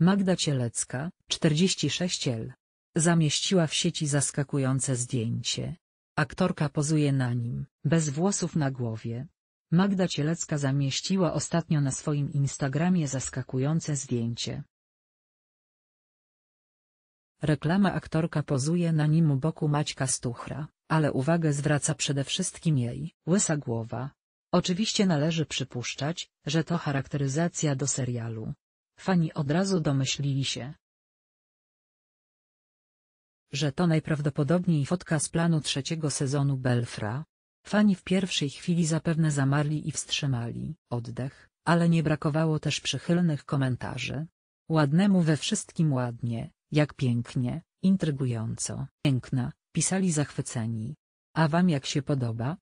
Magda Cielecka, 46 L. Zamieściła w sieci zaskakujące zdjęcie. Aktorka pozuje na nim, bez włosów na głowie. Magda Cielecka zamieściła ostatnio na swoim Instagramie zaskakujące zdjęcie. Reklama aktorka pozuje na nim u boku Maćka Stuchra, ale uwagę zwraca przede wszystkim jej łysa głowa. Oczywiście należy przypuszczać, że to charakteryzacja do serialu, Fani od razu domyślili się, że to najprawdopodobniej fotka z planu trzeciego sezonu Belfra. Fani w pierwszej chwili zapewne zamarli i wstrzymali oddech, ale nie brakowało też przychylnych komentarzy. Ładnemu we wszystkim ładnie, jak pięknie, intrygująco, piękna, pisali zachwyceni. A wam jak się podoba?